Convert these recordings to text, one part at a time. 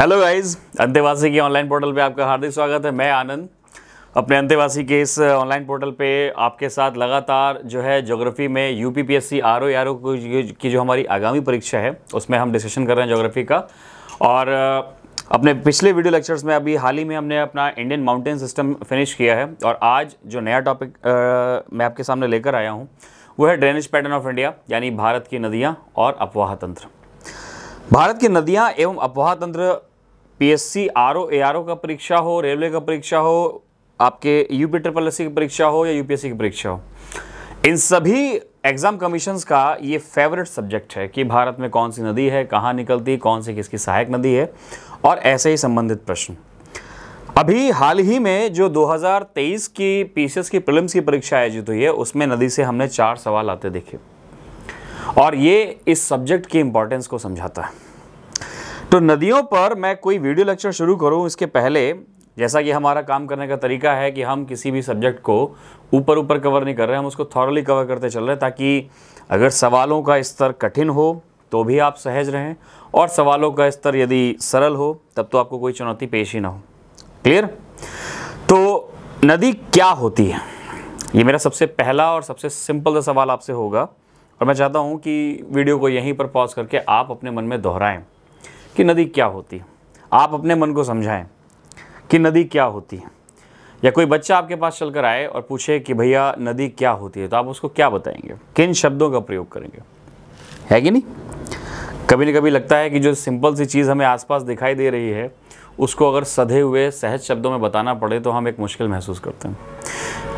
hello guys अंतेवासी के online portal पे आपका हार्दिक स्वागत है मैं आनंद अपने अंतेवासी के इस ऑनलाइन पोर्टल पे आपके साथ लगातार जो है ज्योग्राफी में U P P S C R O R O की जो हमारी आगामी परीक्षा है उसमें हम डिस्कशन कर रहे हैं ज्योग्राफी का और अपने पिछले वीडियो लेक्चर्स में अभी हाल ही में हमने अपना इंडियन माउंटेन सिस्टम फिनिश किया है और आज जो नया टॉपिक मैं आपके सामने लेकर आया हूँ वो है ड्रेनेज पैटर्न ऑफ इंडिया यानी भारत की नदियाँ और अपवाह तंत्र भारत की नदियाँ एवं अपवाह तंत्र पीएससी आरओ एआरओ का परीक्षा हो रेलवे का परीक्षा हो आपके यूपी ट्रिपल एस की परीक्षा हो या यूपीएससी की परीक्षा हो इन सभी एग्ज़ाम कमीशंस का ये फेवरेट सब्जेक्ट है कि भारत में कौन सी नदी है कहाँ निकलती कौन सी किसकी सहायक नदी है और ऐसे ही संबंधित प्रश्न अभी हाल ही में जो 2023 की पीसीएस की प्रिलिम्स की परीक्षा आयोजित हुई है उसमें नदी से हमने चार सवाल आते देखे और ये इस सब्जेक्ट की इम्पोर्टेंस को समझाता है तो नदियों पर मैं कोई वीडियो लेक्चर शुरू करूं इसके पहले जैसा कि हमारा काम करने का तरीका है कि हम किसी भी सब्जेक्ट को ऊपर ऊपर कवर नहीं कर रहे हम उसको थॉरली कवर करते चल रहे हैं ताकि अगर सवालों का स्तर कठिन हो तो भी आप सहज रहें और सवालों का स्तर यदि सरल हो तब तो आपको कोई चुनौती पेश ही ना हो क्लियर तो नदी क्या होती है ये मेरा सबसे पहला और सबसे सिंपल सवाल आपसे होगा और मैं चाहता हूँ कि वीडियो को यहीं पर पॉज करके आप अपने मन में दोहराएं कि नदी क्या होती है आप अपने मन को समझाएं कि नदी क्या होती है या कोई बच्चा आपके पास चलकर आए और पूछे कि भैया नदी क्या होती है तो आप उसको क्या बताएंगे किन शब्दों का प्रयोग करेंगे है कि नहीं कभी ना कभी लगता है कि जो सिंपल सी चीज़ हमें आसपास दिखाई दे रही है उसको अगर सधे हुए सहज शब्दों में बताना पड़े तो हम एक मुश्किल महसूस करते हैं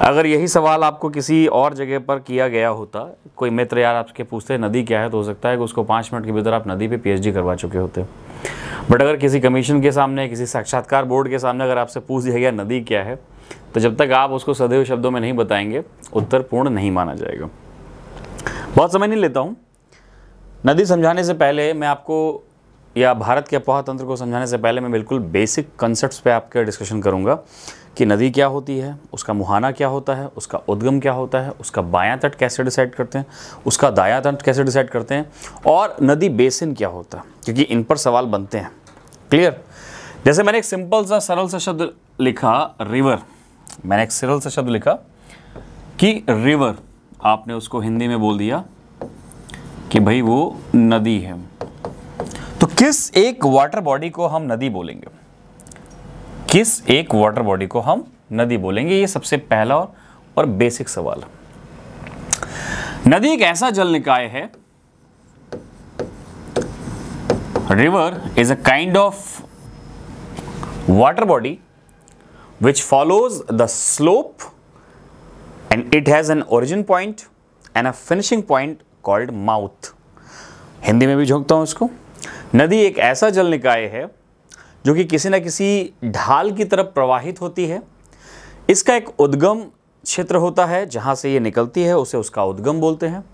अगर यही सवाल आपको किसी और जगह पर किया गया होता कोई मित्र यार आपके पूछते नदी क्या है तो हो सकता है कि उसको पाँच मिनट के भीतर आप नदी पे पीएचडी करवा चुके होते बट अगर किसी कमीशन के सामने किसी साक्षात्कार बोर्ड के सामने अगर आपसे पूछ दिया गया नदी क्या है तो जब तक आप उसको सदैव शब्दों में नहीं बताएंगे उत्तर पूर्ण नहीं माना जाएगा बहुत समय नहीं लेता हूँ नदी समझाने से पहले मैं आपको या भारत के अपवाह तंत्र को समझाने से पहले मैं बिल्कुल बेसिक कंसेप्ट पे आपके डिस्कशन करूँगा कि नदी क्या होती है उसका मुहाना क्या होता है उसका उद्गम क्या होता है उसका बायां तट कैसे डिसाइड करते हैं उसका दायां तट कैसे डिसाइड करते हैं और नदी बेसिन क्या होता है क्योंकि इन पर सवाल बनते हैं क्लियर जैसे मैंने एक सिंपल सा सरल सा शब्द लिखा रिवर मैंने एक सरल सा शब्द लिखा कि रिवर आपने उसको हिंदी में बोल दिया कि भाई वो नदी है तो किस एक वाटर बॉडी को हम नदी बोलेंगे किस एक वाटर बॉडी को हम नदी बोलेंगे ये सबसे पहला और, और बेसिक सवाल नदी एक ऐसा जल निकाय है river is a kind of water body which follows the slope and it has an origin point and a finishing point called mouth Hindi में भी झोंकता हूं इसको नदी एक ऐसा जल निकाय है जो कि किसी न किसी ढाल की तरफ प्रवाहित होती है इसका एक उद्गम क्षेत्र होता है जहाँ से ये निकलती है उसे उसका उद्गम बोलते हैं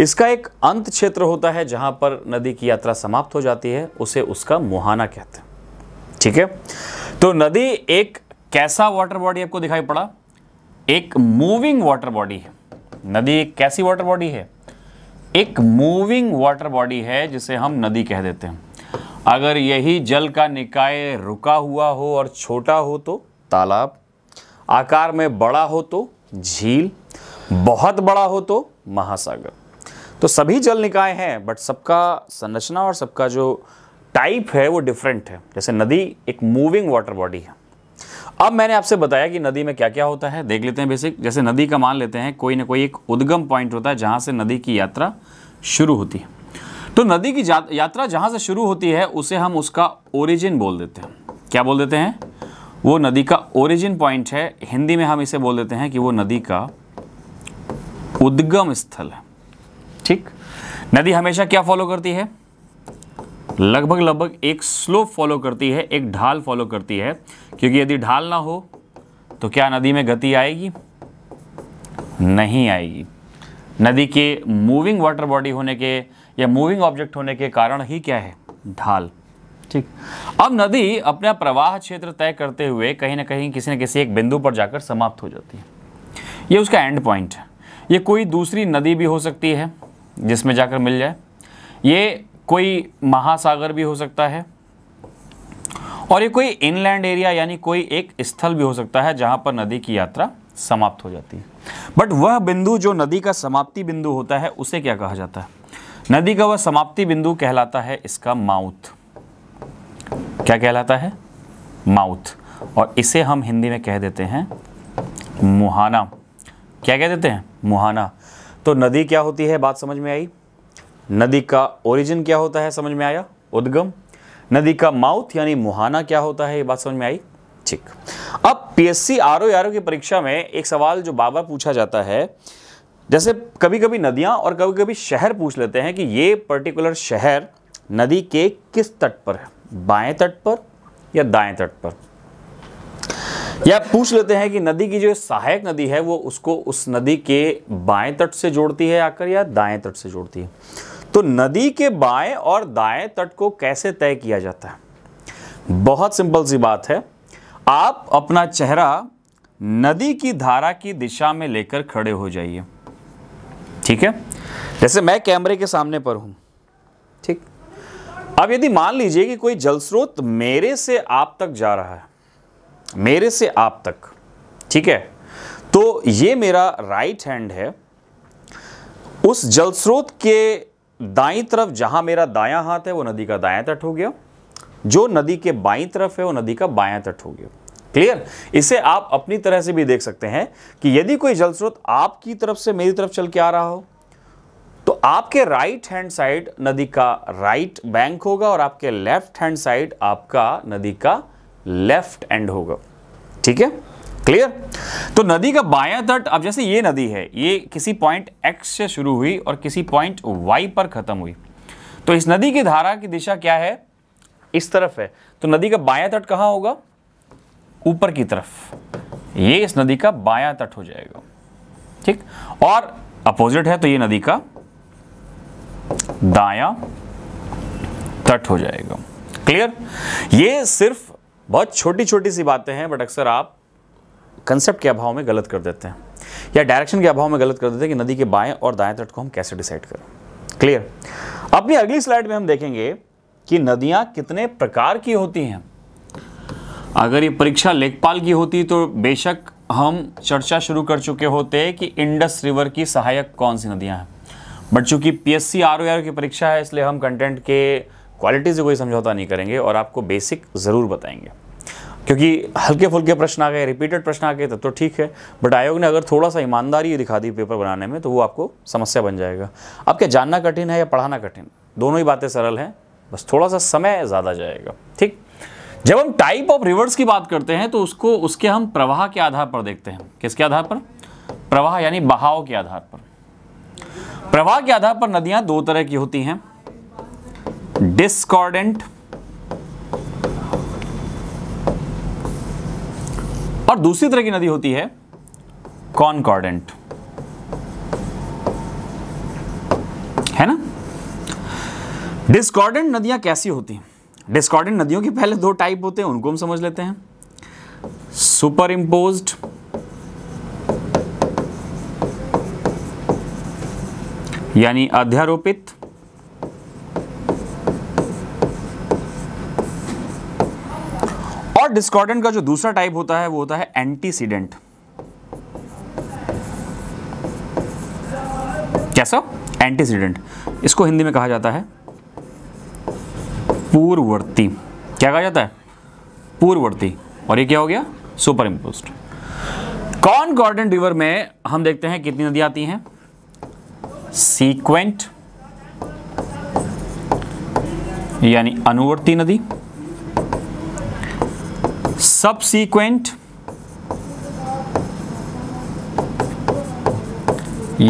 इसका एक अंत क्षेत्र होता है जहाँ पर नदी की यात्रा समाप्त हो जाती है उसे उसका मुहाना कहते हैं ठीक है तो नदी एक कैसा वाटर बॉडी आपको दिखाई पड़ा एक मूविंग वाटर बॉडी है नदी एक कैसी वाटर बॉडी है एक मूविंग वाटर बॉडी है जिसे हम नदी कह देते हैं अगर यही जल का निकाय रुका हुआ हो और छोटा हो तो तालाब आकार में बड़ा हो तो झील बहुत बड़ा हो तो महासागर तो सभी जल निकाय हैं बट सबका संरचना और सबका जो टाइप है वो डिफरेंट है जैसे नदी एक मूविंग वाटर बॉडी है अब मैंने आपसे बताया कि नदी में क्या क्या होता है देख लेते हैं बेसिक जैसे नदी का मान लेते हैं कोई ना कोई एक उद्गम पॉइंट होता है जहां से नदी की यात्रा शुरू होती है तो नदी की यात्रा जहां से शुरू होती है उसे हम उसका ओरिजिन बोल देते हैं क्या बोल देते हैं वो नदी का ओरिजिन पॉइंट है हिंदी में हम इसे बोल देते हैं कि वो नदी का उद्गम स्थल है ठीक नदी हमेशा क्या फॉलो करती है लगभग लगभग एक स्लोप फॉलो करती है एक ढाल फॉलो करती है क्योंकि यदि ढाल ना हो तो क्या नदी में गति आएगी नहीं आएगी नदी के मूविंग वाटर बॉडी होने के या मूविंग ऑब्जेक्ट होने के कारण ही क्या है ढाल ठीक अब नदी अपना प्रवाह क्षेत्र तय करते हुए कहीं ना कहीं किसी न किसी एक बिंदु पर जाकर समाप्त हो जाती है ये उसका एंड पॉइंट है ये कोई दूसरी नदी भी हो सकती है जिसमें जाकर मिल जाए ये कोई महासागर भी हो सकता है और ये कोई इनलैंड एरिया यानी कोई एक स्थल भी हो सकता है जहां पर नदी की यात्रा समाप्त हो जाती है बट वह बिंदु जो नदी का समाप्ति बिंदु होता है उसे क्या कहा जाता है नदी का वह समाप्ति बिंदु कहलाता है इसका माउथ क्या कहलाता है माउथ और इसे हम हिंदी में कह देते हैं मुहाना क्या कह देते हैं मुहाना तो नदी क्या होती है बात समझ में आई नदी का ओरिजिन क्या होता है समझ में आया उद्गम नदी का माउथ यानी मुहाना क्या होता है ये बात समझ में आई ठीक अब पीएससी आर आरओ की परीक्षा में एक सवाल जो बाबा पूछा जाता है जैसे कभी कभी नदियाँ और कभी कभी शहर पूछ लेते हैं कि ये पर्टिकुलर शहर नदी के किस तट पर है बाएं तट पर या दाएं तट पर या पूछ लेते हैं कि नदी की जो सहायक नदी है वो उसको उस नदी के बाएं तट से जोड़ती है आकर या दाएं तट से जोड़ती है तो नदी के बाएं और दाएं तट को कैसे तय किया जाता है बहुत सिंपल सी बात है आप अपना चेहरा नदी की धारा की दिशा में लेकर खड़े हो जाइए ठीक है जैसे मैं कैमरे के सामने पर हूं ठीक अब यदि मान लीजिए कि कोई जल स्रोत मेरे से आप तक जा रहा है मेरे से आप तक ठीक है तो ये मेरा राइट हैंड है उस जल स्रोत के दाई तरफ जहां मेरा दायां हाथ है वो नदी का दायां तट हो गया जो नदी के बाई तरफ है वो नदी का बायां तट हो गया क्लियर इसे आप अपनी तरह से भी देख सकते हैं कि यदि कोई जल स्रोत आपकी तरफ से मेरी तरफ चल के आ रहा हो तो आपके राइट हैंड साइड नदी का राइट बैंक होगा और आपके लेफ्ट हैंड साइड आपका नदी का लेफ्ट एंड होगा ठीक है क्लियर तो नदी का बाया तट अब जैसे ये नदी है ये किसी पॉइंट एक्स से शुरू हुई और किसी पॉइंट वाई पर खत्म हुई तो इस नदी की धारा की दिशा क्या है इस तरफ है तो नदी का बाया तट कहां होगा ऊपर की तरफ ये इस नदी का बायां तट हो जाएगा ठीक और अपोजिट है तो ये नदी का दायां तट हो जाएगा क्लियर ये सिर्फ बहुत छोटी छोटी सी बातें हैं बट अक्सर आप कंसेप्ट के अभाव में गलत कर देते हैं या डायरेक्शन के अभाव में गलत कर देते हैं कि नदी के बाएं और दाएं तट को हम कैसे डिसाइड करें क्लियर अपनी अगली स्लाइड में हम देखेंगे कि नदियां कितने प्रकार की होती हैं अगर ये परीक्षा लेखपाल की होती तो बेशक हम चर्चा शुरू कर चुके होते कि इंडस रिवर की सहायक कौन सी नदियाँ हैं बट चूँकि पी एस की परीक्षा है इसलिए हम कंटेंट के क्वालिटी से कोई समझौता नहीं करेंगे और आपको बेसिक ज़रूर बताएंगे क्योंकि हल्के फुल्के प्रश्न आ गए रिपीटेड प्रश्न आ गए तब तो ठीक है बट आयोग ने अगर थोड़ा सा ईमानदारी दिखा दी पेपर बनाने में तो वो आपको समस्या बन जाएगा अब क्या जानना कठिन है या पढ़ाना कठिन दोनों ही बातें सरल हैं बस थोड़ा सा समय ज़्यादा जाएगा ठीक जब हम टाइप ऑफ रिवर्स की बात करते हैं तो उसको उसके हम प्रवाह के आधार पर देखते हैं किसके आधार पर प्रवाह यानी बहाव के आधार पर प्रवाह के आधार पर नदियां दो तरह की होती हैं डिस्कॉर्डेंट और दूसरी तरह की नदी होती है कॉनकॉर्डेंट है ना डिस्कॉर्डेंट नदियां कैसी होती हैं डिस्कॉर्डेंट नदियों के पहले दो टाइप होते हैं उनको हम समझ लेते हैं सुपर इम्पोज यानी अध्यारोपित और डिस्कॉर्डेंट का जो दूसरा टाइप होता है वो होता है एंटीसीडेंट कैसा एंटीसीडेंट इसको हिंदी में कहा जाता है पूर्ववर्ती क्या कहा जाता है पूर्ववर्ती और ये क्या हो गया सुपर इम्पोस्ट कौन गॉर्डन रिवर में हम देखते हैं कितनी नदियां आती हैं सीक्वेंट यानी अनुवर्ती नदी सबसीक्वेंट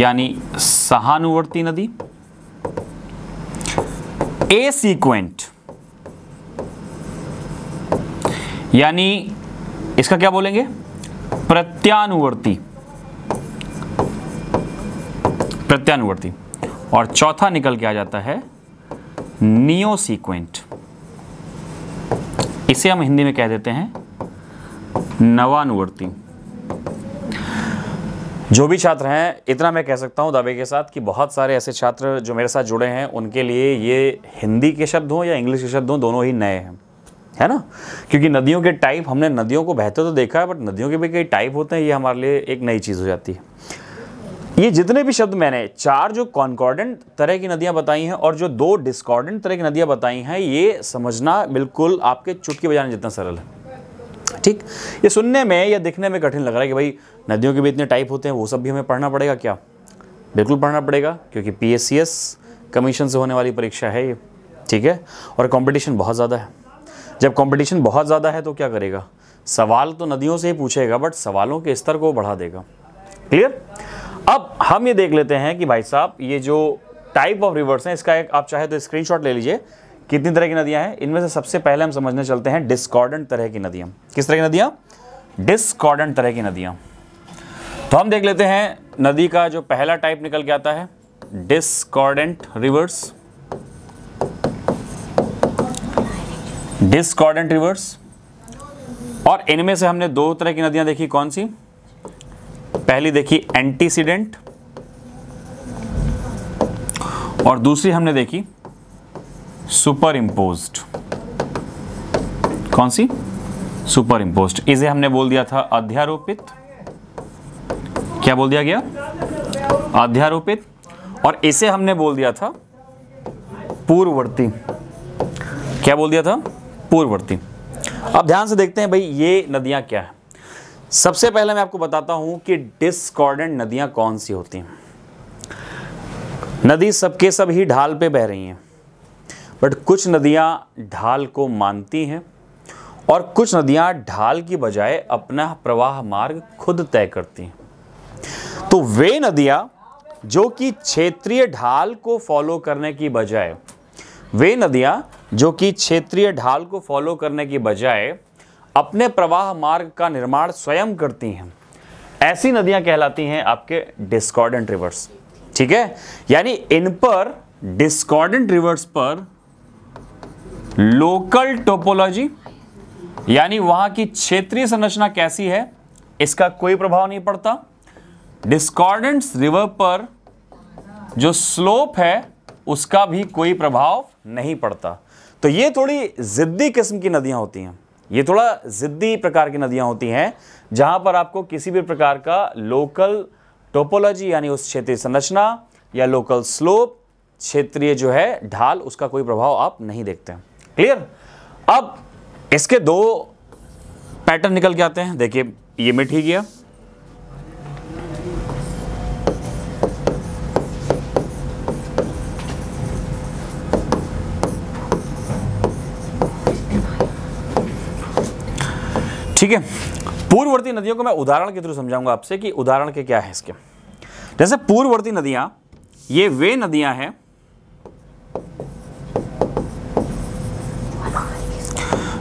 यानी सहानुवर्ती नदी ए सीक्वेंट यानी इसका क्या बोलेंगे प्रत्यानुवर्ती प्रत्यानुवर्ती और चौथा निकल के आ जाता है नियो सीक्वेंट इसे हम हिंदी में कह देते हैं नवानुवर्ती जो भी छात्र हैं इतना मैं कह सकता हूं दावे के साथ कि बहुत सारे ऐसे छात्र जो मेरे साथ जुड़े हैं उनके लिए ये हिंदी के शब्द हों या इंग्लिश के शब्द हों दोनों ही नए हैं है ना क्योंकि नदियों के टाइप हमने नदियों को बहते तो देखा है बट नदियों के भी कई टाइप होते हैं ये हमारे लिए एक नई चीज़ हो जाती है ये जितने भी शब्द मैंने चार जो कॉन्कॉर्डेंट तरह की नदियाँ बताई हैं और जो दो डिस्कॉर्डेंट तरह की नदियाँ बताई हैं ये समझना बिल्कुल आपके चुटकी बजाने जितना सरल है ठीक ये सुनने में या दिखने में कठिन लग रहा है कि भाई नदियों के भी इतने टाइप होते हैं वो सब भी हमें पढ़ना पड़ेगा क्या बिल्कुल पढ़ना पड़ेगा क्योंकि पी कमीशन से होने वाली परीक्षा है ये ठीक है और कॉम्पिटिशन बहुत ज़्यादा है जब कंपटीशन बहुत ज़्यादा है तो क्या करेगा सवाल तो नदियों से ही पूछेगा बट सवालों के स्तर को बढ़ा देगा क्लियर अब हम ये देख लेते हैं कि भाई साहब ये जो टाइप ऑफ रिवर्स हैं इसका एक आप चाहे तो स्क्रीन ले लीजिए कितनी तरह की नदियां हैं इनमें से सबसे पहले हम समझने चलते हैं डिस्कॉर्डेंट तरह की नदियां किस तरह की नदियां डिस्कॉर्डेंट तरह की नदियां तो हम देख लेते हैं नदी का जो पहला टाइप निकल के आता है डिस्कॉर्डेंट रिवर्स डिस्कॉर्डेंट रिवर्स और इनमें से हमने दो तरह की नदियां देखी कौन सी पहली देखी एंटीसीडेंट और दूसरी हमने देखी सुपर इम्पोज कौन सी सुपर इम्पोज इसे हमने बोल दिया था अध्यारोपित क्या बोल दिया गया अध्यारोपित और इसे हमने बोल दिया था पूर्ववर्ती क्या बोल दिया था पूर्ववर्ती अब ध्यान से देखते हैं भाई ये नदियां क्या है सबसे पहले मैं आपको बताता हूं कि डिस्कॉर्डेंट नदियां कौन सी होती हैं नदी सबके सब ही ढाल पे बह रही हैं बट कुछ नदियां ढाल को मानती हैं और कुछ नदियां ढाल की बजाय अपना प्रवाह मार्ग खुद तय करती हैं तो वे नदियां जो कि क्षेत्रीय ढाल को फॉलो करने की बजाय वे नदियां जो कि क्षेत्रीय ढाल को फॉलो करने की बजाय अपने प्रवाह मार्ग का निर्माण स्वयं करती हैं ऐसी नदियां कहलाती हैं आपके डिस्कॉर्डेंट रिवर्स ठीक है यानी इन पर डिस्कॉर्डेंट रिवर्स पर लोकल टोपोलॉजी यानी वहां की क्षेत्रीय संरचना कैसी है इसका कोई प्रभाव नहीं पड़ता डिस्कॉर्डेंट रिवर पर जो स्लोप है उसका भी कोई प्रभाव नहीं पड़ता तो ये थोड़ी ज़िद्दी किस्म की नदियां होती हैं ये थोड़ा ज़िद्दी प्रकार की नदियां होती हैं जहां पर आपको किसी भी प्रकार का लोकल टोपोलॉजी यानी उस क्षेत्रीय संरचना या लोकल स्लोप क्षेत्रीय जो है ढाल उसका कोई प्रभाव आप नहीं देखते हैं क्लियर अब इसके दो पैटर्न निकल के आते हैं देखिए ये मिट ही गया ठीक है पूर्ववर्ती नदियों को मैं उदाहरण के थ्रू समझाऊंगा आपसे कि उदाहरण के क्या है इसके जैसे पूर्ववर्ती नदियां ये वे नदियां हैं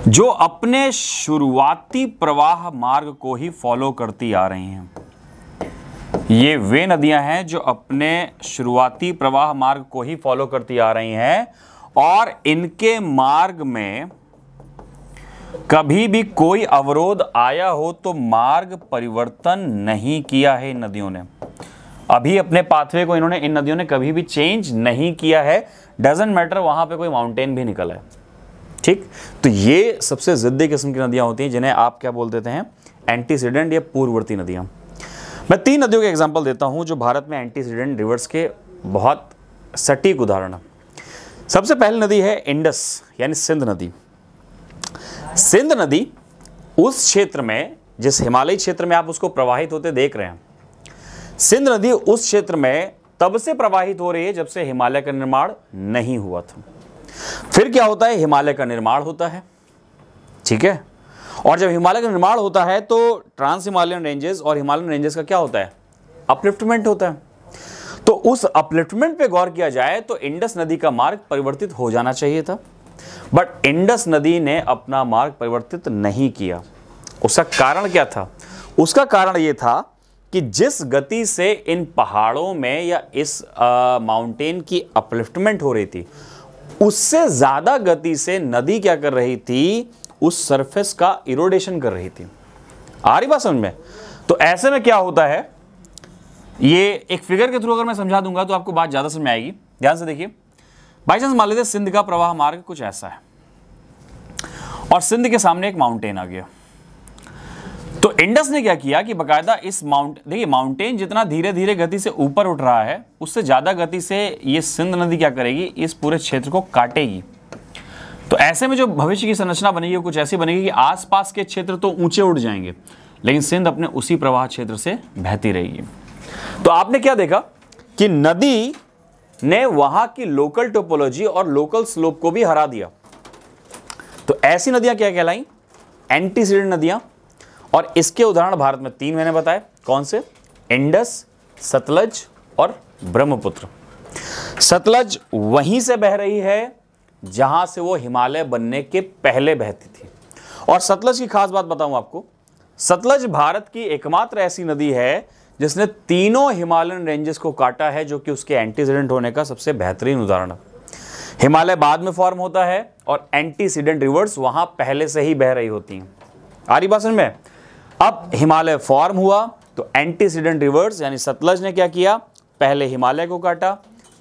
जो अपने शुरुआती प्रवाह मार्ग को ही फॉलो करती आ रही हैं ये वे नदियां हैं जो अपने शुरुआती प्रवाह मार्ग को ही फॉलो करती आ रही हैं और इनके मार्ग में कभी भी कोई अवरोध आया हो तो मार्ग परिवर्तन नहीं किया है इन नदियों ने अभी अपने पाथवे को इन्होंने इन नदियों ने कभी भी चेंज नहीं किया है डजेंट मैटर वहां पे कोई माउंटेन भी निकल है ठीक तो ये सबसे ज़िद्दी किस्म की नदियां होती हैं जिन्हें आप क्या बोल देते हैं एंटीसीडेंट या पूर्ववर्ती नदियां मैं तीन नदियों के एग्जाम्पल देता हूं जो भारत में एंटीसीडेंट रिवर्स के बहुत सटीक उदाहरण है सबसे पहली नदी है इंडस यानी सिंध नदी सिंध नदी उस क्षेत्र में जिस हिमालय क्षेत्र में आप उसको प्रवाहित होते देख रहे हैं सिंध नदी उस क्षेत्र में तब से प्रवाहित हो रही है जब से हिमालय का निर्माण नहीं हुआ था फिर क्या होता है हिमालय का निर्माण होता है ठीक है और जब हिमालय का निर्माण होता है तो ट्रांस हिमालयन रेंजेस और हिमालयन रेंजेस का क्या होता है अपलिफ्टमेंट होता है तो उस अपलिफ्टमेंट पे गौर किया जाए तो इंडस नदी का मार्ग परिवर्तित हो जाना चाहिए था बट इंडस नदी ने अपना मार्ग परिवर्तित नहीं किया उसका कारण क्या था उसका कारण ये था कि जिस गति से इन पहाड़ों में या इस माउंटेन की अपलिफ्टमेंट हो रही थी उससे ज़्यादा गति से नदी क्या कर रही थी उस सरफेस का इरोडेशन कर रही थी आ रही बात समझ में तो ऐसे में क्या होता है ये एक फिगर के थ्रू अगर मैं समझा दूंगा तो आपको बात ज़्यादा समझ में आएगी ध्यान से देखिए बाई चांस मान लेते सिंध का प्रवाह मार्ग कुछ ऐसा है और सिंध के सामने एक माउंटेन आ गया तो इंडस ने क्या किया कि बकायदा इस माउंट देखिए माउंटेन जितना धीरे धीरे गति से ऊपर उठ रहा है उससे ज़्यादा गति से ये सिंध नदी क्या करेगी इस पूरे क्षेत्र को काटेगी तो ऐसे में जो भविष्य की संरचना बनेगी वो कुछ ऐसी बनेगी कि आसपास के क्षेत्र तो ऊंचे उठ जाएंगे लेकिन सिंध अपने उसी प्रवाह क्षेत्र से बहती रहेगी तो आपने क्या देखा कि नदी ने वहां की लोकल टोपोलॉजी और लोकल स्लोप को भी हरा दिया तो ऐसी नदियां क्या कहलाई एंटीसीडेंट नदियां और इसके उदाहरण भारत में तीन मैंने बताए कौन से इंडस सतलज और ब्रह्मपुत्र सतलज वहीं से बह रही है जहां से वो हिमालय बनने के पहले बहती थी और सतलज की खास बात बताऊं आपको सतलज भारत की एकमात्र ऐसी नदी है जिसने तीनों हिमालयन रेंजेस को काटा है जो कि उसके एंटीसीडेंट होने का सबसे बेहतरीन उदाहरण है हिमालय बाद में फॉर्म होता है और एंटीसीडेंट रिवर्स वहां पहले से ही बह रही होती हैं आ रही बात में अब हिमालय फॉर्म हुआ तो एंटीसीडेंट रिवर्स यानी सतलज ने क्या किया पहले हिमालय को काटा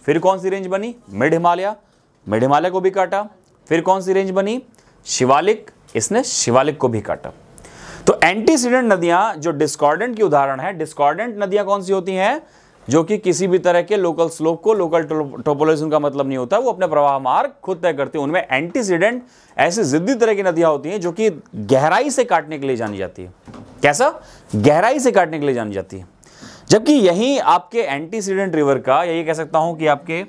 फिर कौन सी रेंज बनी मिड हिमालय मिड हिमालय को भी काटा फिर कौन सी रेंज बनी शिवालिक इसने शिवालिक को भी काटा तो एंटीसीडेंट नदियां जो डिस्कॉर्डेंट की उदाहरण है डिस्कॉर्डेंट नदियां कौन सी होती हैं जो कि किसी भी तरह के लोकल स्लोप को लोकल टोपोलॉजी का मतलब नहीं होता वो अपने प्रवाह मार्ग खुद तय करती है उनमें एंटीसीडेंट ऐसी जिद्दी तरह की नदियां होती हैं जो कि गहराई से काटने के लिए जानी जाती है कैसा गहराई से काटने के लिए जानी जाती है जबकि यही आपके एंटीसीडेंट रिवर का यही कह सकता हूं कि आपके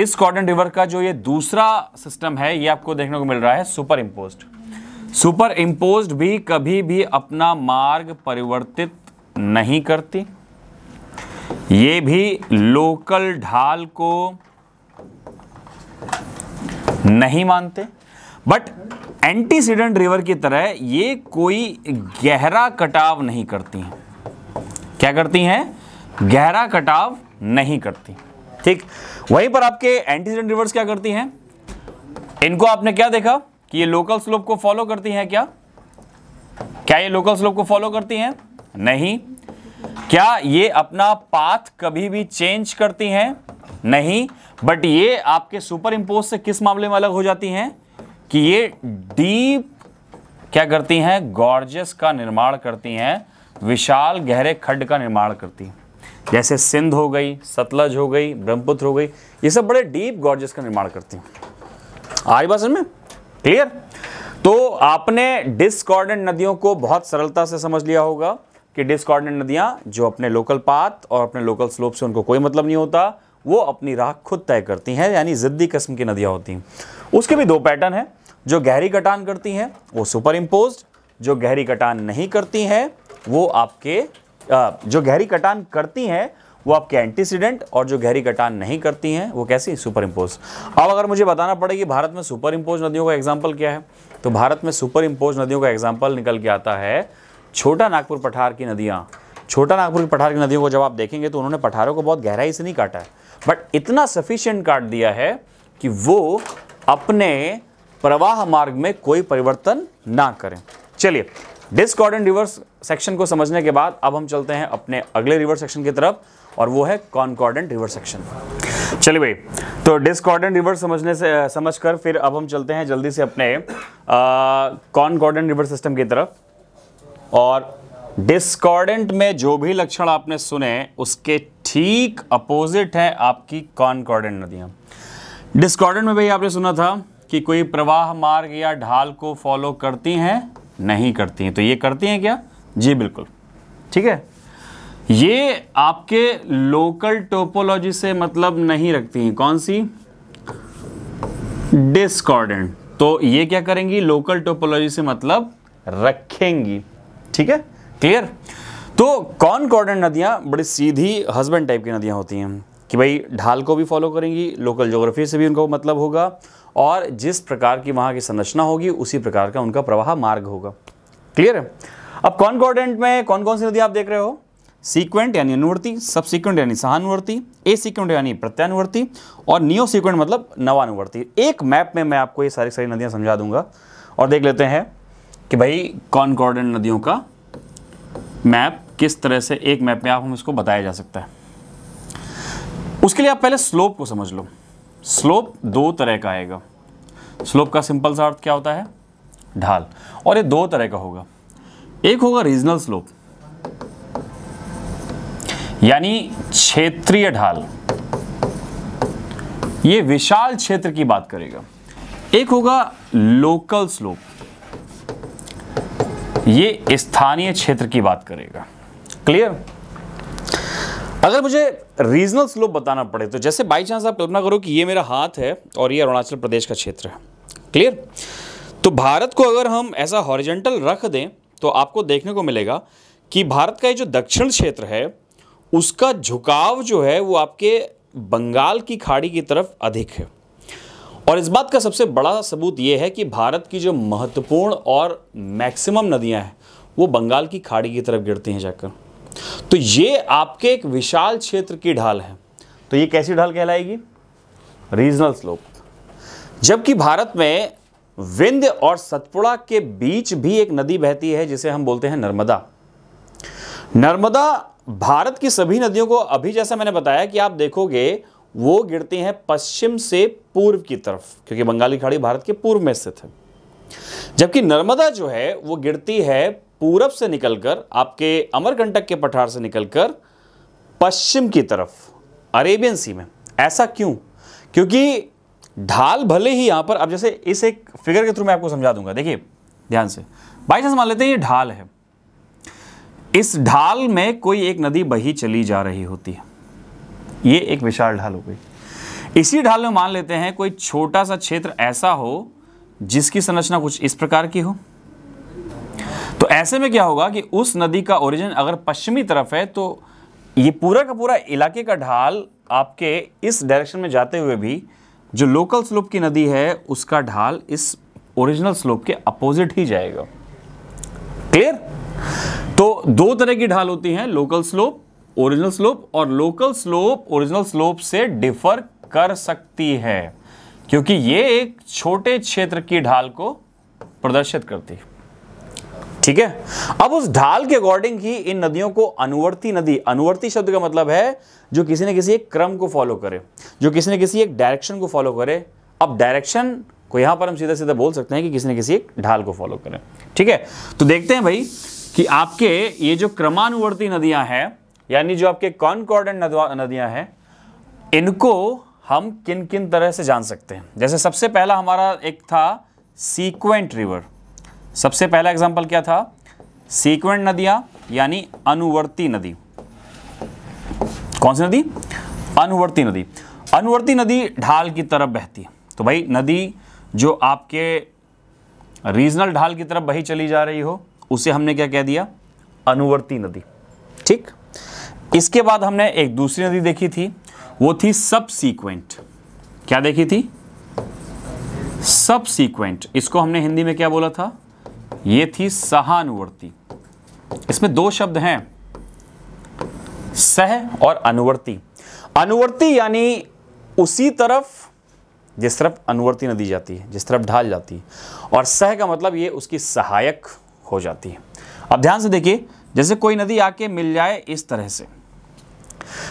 डिस्कॉर्डेंट रिवर का जो ये दूसरा सिस्टम है ये आपको देखने को मिल रहा है सुपर इम्पोस्ट सुपर इम्पोज भी कभी भी अपना मार्ग परिवर्तित नहीं करती ये भी लोकल ढाल को नहीं मानते बट एंटीसीडेंट रिवर की तरह ये कोई गहरा कटाव नहीं करती हैं क्या करती हैं गहरा कटाव नहीं करती ठीक वहीं पर आपके एंटीसीडेंट रिवर्स क्या करती हैं इनको आपने क्या देखा कि ये लोकल स्लोप को फॉलो करती हैं क्या क्या ये लोकल स्लोप को फॉलो करती हैं नहीं क्या ये अपना पाथ कभी भी चेंज करती हैं नहीं बट ये आपके सुपर इंपोज से किस मामले में अलग हो जाती हैं कि ये डीप क्या करती हैं गॉर्जस का निर्माण करती हैं विशाल गहरे खड्ड का निर्माण करती हैं जैसे सिंध हो गई सतलज हो गई ब्रह्मपुत्र हो गई ये सब बड़े डीप गॉर्जस का निर्माण करती हैं आई बात समझ में क्लियर तो आपने डिसकॉर्डेंट नदियों को बहुत सरलता से समझ लिया होगा कि डिसकॉर्डेंट नदियां जो अपने लोकल पाथ और अपने लोकल स्लोप से उनको कोई मतलब नहीं होता वो अपनी राह खुद तय करती हैं यानी ज़िद्दी किस्म की नदियां होती हैं उसके भी दो पैटर्न हैं जो गहरी कटान करती हैं वो सुपर इम्पोज जो गहरी कटान नहीं करती हैं वो आपके जो गहरी कटान करती हैं वो आपके एंटीसीडेंट और जो गहरी कटान नहीं करती हैं वो कैसी सुपर इम्पोज अब अगर मुझे बताना पड़े कि भारत में सुपर इम्पोज नदियों का एग्जाम्पल क्या है तो भारत में सुपर इम्पोज नदियों का एग्जाम्पल निकल के आता है छोटा नागपुर पठार की नदियाँ छोटा नागपुर की पठार की नदियों को जब आप देखेंगे तो उन्होंने पठारों को बहुत गहराई से नहीं काटा है बट इतना सफिशियंट काट दिया है कि वो अपने प्रवाह मार्ग में कोई परिवर्तन ना करें चलिए डिस्कॉर्डेंट रिवर्स सेक्शन को समझने के बाद अब हम चलते हैं अपने अगले रिवर्स सेक्शन की तरफ और वो है कॉनकॉर्डेंट रिवर सेक्शन चलिए भाई तो डिसकॉर्डेंट रिवर समझने से समझ कर फिर अब हम चलते हैं जल्दी से अपने कॉनकॉर्डेंट रिवर सिस्टम की तरफ और डिस्कॉर्डेंट में जो भी लक्षण आपने सुने उसके ठीक अपोजिट है आपकी कॉनकॉर्डेंट नदियां डिस्कॉर्डेंट में भाई आपने सुना था कि कोई प्रवाह मार्ग या ढाल को फॉलो करती हैं नहीं करती हैं तो ये करती हैं क्या जी बिल्कुल ठीक है ये आपके लोकल टोपोलॉजी से मतलब नहीं रखती हैं कौन सी डिस्कॉर्डेंट तो ये क्या करेंगी लोकल टोपोलॉजी से मतलब रखेंगी ठीक है क्लियर तो कौन कॉर्डेंट नदियां बड़ी सीधी हस्बैंड टाइप की नदियां होती हैं कि भाई ढाल को भी फॉलो करेंगी लोकल ज्योग्राफी से भी उनका मतलब होगा और जिस प्रकार की वहां की संरचना होगी उसी प्रकार का उनका प्रवाह मार्ग होगा क्लियर है अब कौन कॉर्डेंट में कौन कौन सी नदियाँ आप देख रहे हो सीक्वेंट यानी अनुवर्ती सब सीक्वेंट यानी सहानुवर्ती ए सीक्वेंट यानी प्रत्यानुवर्ती और नियो सीक्वेंट मतलब नवानुवर्ती एक मैप में मैं आपको ये सारी सारी नदियां समझा दूंगा और देख लेते हैं कि भाई कौन कॉर्डन नदियों का मैप किस तरह से एक मैप में आप हम इसको बताया जा सकता है उसके लिए आप पहले स्लोप को समझ लो स्लोप दो तरह का आएगा स्लोप का सिंपल सा अर्थ क्या होता है ढाल और ये दो तरह का होगा एक होगा रीजनल स्लोप यानी क्षेत्रीय ढाल ये विशाल क्षेत्र की बात करेगा एक होगा लोकल स्लोप ये स्थानीय क्षेत्र की बात करेगा क्लियर अगर मुझे रीजनल स्लोप बताना पड़े तो जैसे बाई चांस आप कल्पना करो कि ये मेरा हाथ है और ये अरुणाचल प्रदेश का क्षेत्र है क्लियर तो भारत को अगर हम ऐसा हॉरिजेंटल रख दें तो आपको देखने को मिलेगा कि भारत का ये जो दक्षिण क्षेत्र है उसका झुकाव जो है वो आपके बंगाल की खाड़ी की तरफ अधिक है और इस बात का सबसे बड़ा सबूत ये है कि भारत की जो महत्वपूर्ण और मैक्सिमम नदियां हैं वो बंगाल की खाड़ी की तरफ गिरती हैं जाकर तो ये आपके एक विशाल क्षेत्र की ढाल है तो ये कैसी ढाल कहलाएगी रीजनल स्लोप जबकि भारत में विंध्य और सतपुड़ा के बीच भी एक नदी बहती है जिसे हम बोलते हैं नर्मदा नर्मदा भारत की सभी नदियों को अभी जैसा मैंने बताया कि आप देखोगे वो गिरती हैं पश्चिम से पूर्व की तरफ क्योंकि बंगाली खाड़ी भारत के पूर्व में स्थित है जबकि नर्मदा जो है वो गिरती है पूरब से निकलकर आपके अमरकंटक के पठार से निकलकर पश्चिम की तरफ अरेबियन सी में ऐसा क्यों क्योंकि ढाल भले ही यहां पर अब जैसे इस एक फिगर के थ्रू मैं आपको समझा दूंगा देखिए ध्यान से बाई चांस मान लेते हैं ये ढाल है इस ढाल में कोई एक नदी बही चली जा रही होती है ये एक विशाल ढाल हो गई इसी ढाल में मान लेते हैं कोई छोटा सा क्षेत्र ऐसा हो जिसकी संरचना कुछ इस प्रकार की हो तो ऐसे में क्या होगा कि उस नदी का ओरिजिन अगर पश्चिमी तरफ है तो ये पूरा का पूरा इलाके का ढाल आपके इस डायरेक्शन में जाते हुए भी जो लोकल स्लोप की नदी है उसका ढाल इस ओरिजिनल स्लोप के अपोजिट ही जाएगा क्लियर तो दो तरह की ढाल होती है लोकल स्लोप ओरिजिनल स्लोप और लोकल स्लोप ओरिजिनल स्लोप से डिफर कर सकती है क्योंकि यह एक छोटे क्षेत्र की ढाल को प्रदर्शित करती है ठीक है अब उस ढाल के अकॉर्डिंग ही इन नदियों को अनुवर्ती नदी अनुवर्ती शब्द का मतलब है जो किसी न किसी एक क्रम को फॉलो करे जो किसी न किसी एक डायरेक्शन को फॉलो करे अब डायरेक्शन को यहां पर हम सीधा सीधा बोल सकते हैं कि किसी न किसी एक ढाल को फॉलो करें ठीक है तो देखते हैं भाई कि आपके ये जो क्रमानुवर्ती नदियां हैं यानी जो आपके कॉनकॉर्डेंट नदियां हैं इनको हम किन किन तरह से जान सकते हैं जैसे सबसे पहला हमारा एक था सीक्वेंट रिवर सबसे पहला एग्जाम्पल क्या था सीक्वेंट नदियां यानी अनुवर्ती नदी कौन सी नदी अनुवर्ती नदी अनुवर्ती नदी ढाल की तरफ बहती है तो भाई नदी जो आपके रीजनल ढाल की तरफ बही चली जा रही हो उसे हमने क्या कह दिया अनुवर्ती नदी ठीक इसके बाद हमने एक दूसरी नदी देखी थी वो थी सब सीक्वेंट क्या देखी थी सब सीक्वेंट इसको हमने हिंदी में क्या बोला था ये थी सहानुवर्ती इसमें दो शब्द हैं सह और अनुवर्ती अनुवर्ती यानी उसी तरफ जिस तरफ अनुवर्ती नदी जाती है जिस तरफ ढाल जाती है और सह का मतलब ये उसकी सहायक हो जाती है अब ध्यान से देखिए जैसे कोई नदी आके मिल जाए इस तरह से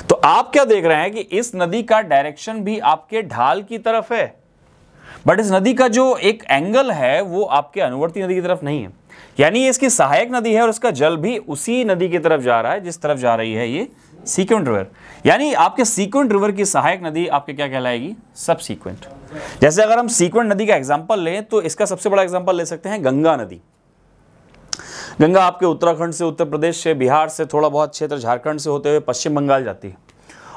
तो आप क्या देख रहे हैं कि इस नदी का डायरेक्शन भी आपके ढाल की तरफ है बट इस नदी का जो एक एंगल है वो आपके अनुवर्ती नदी की तरफ नहीं है यानी इसकी सहायक नदी है और इसका जल भी उसी नदी की तरफ जा रहा है जिस तरफ जा रही है ये सीक्वेंट रिवर यानी आपके सीक्वेंट रिवर की सहायक नदी आपके क्या कहलाएगी सब सीक्वेंट जैसे अगर हम सीक्वेंट नदी का एग्जाम्पल लें तो इसका सबसे बड़ा एग्जाम्पल ले सकते हैं गंगा नदी गंगा आपके उत्तराखंड से उत्तर प्रदेश से बिहार से थोड़ा बहुत क्षेत्र झारखंड से होते हुए पश्चिम बंगाल जाती है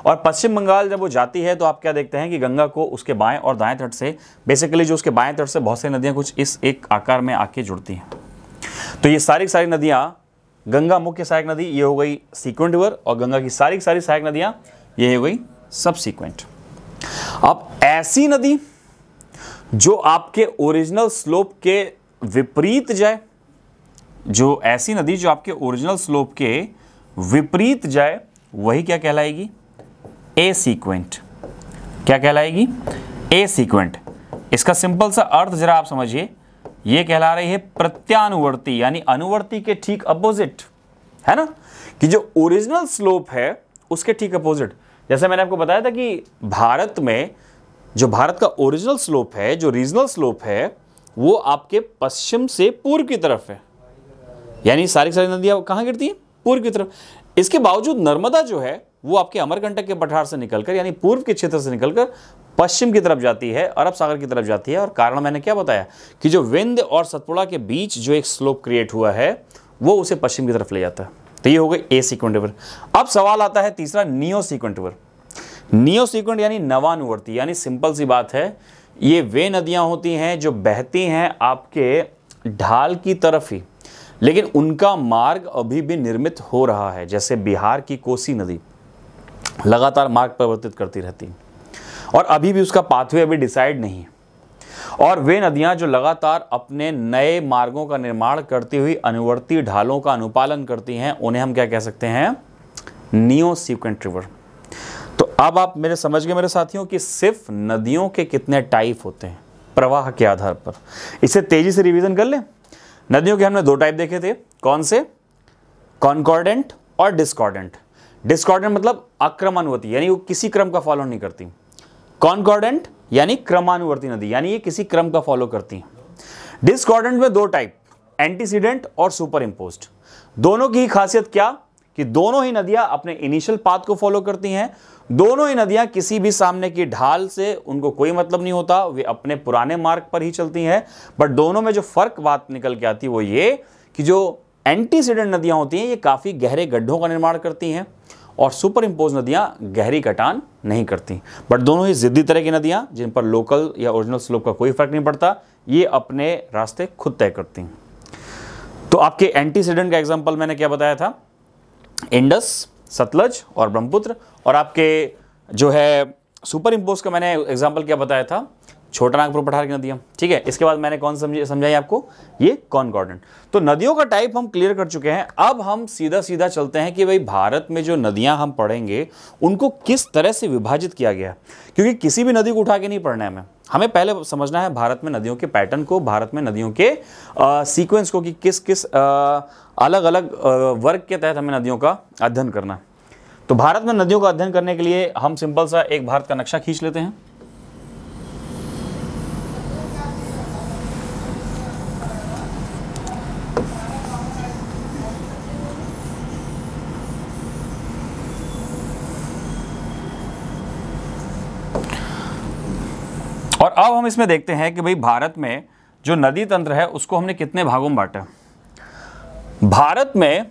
और पश्चिम बंगाल जब वो जाती है तो आप क्या देखते हैं कि गंगा को उसके बाएं और दाएं तट से बेसिकली जो उसके बाएं तट से बहुत सारी नदियां कुछ इस एक आकार में आके जुड़ती हैं तो ये सारी सारी नदियां गंगा मुख्य सहायक नदी ये हो गई सीक्वेंट रिवर और गंगा की सारी सारी सहायक नदियां ये हो गई सब सीक्वेंट अब ऐसी नदी जो आपके ओरिजिनल स्लोप के विपरीत जाए जो ऐसी नदी जो आपके ओरिजिनल स्लोप के विपरीत जाए वही क्या कहलाएगी ए सीक्वेंट क्या कहलाएगी ए सीक्वेंट इसका सिंपल सा अर्थ जरा आप समझिए यह कहला रही है प्रत्यानुवर्ती यानी अनुवर्ती के ठीक अपोजिट है ना कि जो ओरिजिनल स्लोप है उसके ठीक अपोजिट जैसे मैंने आपको बताया था कि भारत में जो भारत का ओरिजिनल स्लोप है जो रीजनल स्लोप है वो आपके पश्चिम से पूर्व की तरफ है यानी सारी सारी नदियां कहाँ गिरती हैं पूर्व की तरफ इसके बावजूद नर्मदा जो है वो आपके अमरकंटक के पठार से निकलकर यानी पूर्व के क्षेत्र से निकलकर पश्चिम की तरफ जाती है अरब सागर की तरफ जाती है और कारण मैंने क्या बताया कि जो विंध्य और सतपुड़ा के बीच जो एक स्लोप क्रिएट हुआ है वो उसे पश्चिम की तरफ ले जाता है तो ये हो गए ए सीक्वेंट रिवर अब सवाल आता है तीसरा neo sequent river neo sequent यानी नवानुवर्ती यानी सिंपल सी बात है ये वे नदियां होती हैं जो बहती हैं आपके ढाल की तरफ ही लेकिन उनका मार्ग अभी भी निर्मित हो रहा है जैसे बिहार की कोसी नदी लगातार मार्ग परिवर्तित करती रहती है और अभी भी उसका पाथवे अभी डिसाइड नहीं है और वे नदियां जो लगातार अपने नए मार्गों का निर्माण करती हुई अनुवर्ती ढालों का अनुपालन करती हैं उन्हें हम क्या कह सकते हैं नियो सीक्वेंट रिवर तो अब आप मेरे समझ गए मेरे साथियों कि सिर्फ नदियों के कितने टाइप होते हैं प्रवाह के आधार पर इसे तेजी से रिवीजन कर लें नदियों के हमने दो टाइप देखे थे कौन से कॉन्कॉर्डेंट और डिस्कॉर्डेंट डिस्कॉर्डेंट मतलब अक्रमानुवर्ती यानी वो किसी क्रम का फॉलो नहीं करती कॉन्कॉर्डेंट यानी क्रमानुवर्ती नदी यानी ये किसी क्रम का फॉलो करती है डिस्कॉर्डेंट में दो टाइप एंटीसीडेंट और सुपर इम्पोस्ट दोनों की खासियत क्या कि दोनों ही नदियां अपने इनिशियल पाथ को फॉलो करती हैं दोनों ही नदियां किसी भी सामने की ढाल से उनको कोई मतलब नहीं होता वे अपने पुराने मार्ग पर ही चलती हैं बट दोनों में जो फ़र्क बात निकल के आती है वो ये कि जो एंटीसीडेंट नदियां होती हैं ये काफ़ी गहरे गड्ढों का निर्माण करती हैं और सुपर इम्पोज नदियाँ गहरी कटान नहीं करती बट दोनों ही ज़िद्दी तरह की नदियाँ जिन पर लोकल या ओरिजिनल स्लोप का कोई फ़र्क नहीं पड़ता ये अपने रास्ते खुद तय करती हैं तो आपके एंटीसीडेंट का एग्जाम्पल मैंने क्या बताया था इंडस सतलज और ब्रह्मपुत्र और आपके जो है सुपर इम्पोज का मैंने एग्जाम्पल क्या बताया था छोटा नागपुर पठार की नदियाँ ठीक है इसके बाद मैंने कौन समझ समझाई आपको ये कॉनकॉर्डेंट तो नदियों का टाइप हम क्लियर कर चुके हैं अब हम सीधा सीधा चलते हैं कि भाई भारत में जो नदियाँ हम पढ़ेंगे उनको किस तरह से विभाजित किया गया क्योंकि किसी भी नदी को उठा के नहीं पढ़ना है हमें हमें पहले समझना है भारत में नदियों के पैटर्न को भारत में नदियों के सीक्वेंस को कि किस किस आ, अलग अलग आ, वर्ग के तहत हमें नदियों का अध्ययन करना है तो भारत में नदियों का अध्ययन करने के लिए हम सिंपल सा एक भारत का नक्शा खींच लेते हैं अब हम इसमें देखते हैं कि भाई भारत में जो नदी तंत्र है उसको हमने कितने भागों में बांटा भारत में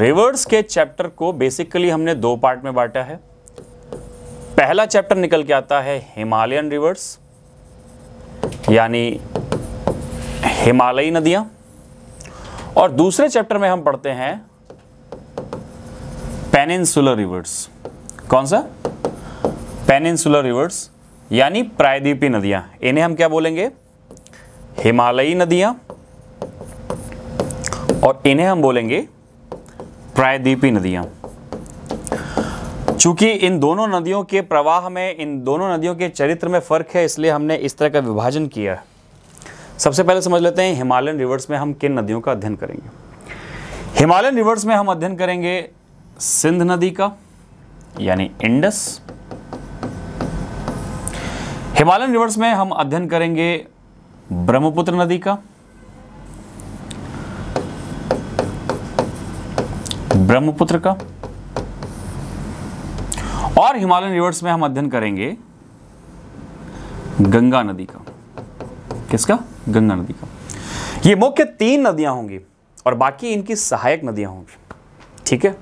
रिवर्स के चैप्टर को बेसिकली हमने दो पार्ट में बांटा है पहला चैप्टर निकल के आता है हिमालयन रिवर्स यानी हिमालयी नदियां और दूसरे चैप्टर में हम पढ़ते हैं पेनिनसुलर रिवर्स कौन सा पेनिनसुलर रिवर्स यानी प्रायद्वीपी नदियां इन्हें हम क्या बोलेंगे हिमालयी नदियां और इन्हें हम बोलेंगे प्रायद्वीपी नदियां चूंकि इन दोनों नदियों के प्रवाह में इन दोनों नदियों के चरित्र में फ़र्क है इसलिए हमने इस तरह का विभाजन किया है सबसे पहले समझ लेते हैं हिमालयन रिवर्स में हम किन नदियों का अध्ययन करेंगे हिमालयन रिवर्स में हम अध्ययन करेंगे सिंध नदी का यानी इंडस हिमालयन रिवर्स में हम अध्ययन करेंगे ब्रह्मपुत्र नदी का ब्रह्मपुत्र का और हिमालयन रिवर्स में हम अध्ययन करेंगे गंगा नदी का किसका गंगा नदी का ये मुख्य तीन नदियां होंगी और बाकी इनकी सहायक नदियां होंगी ठीक है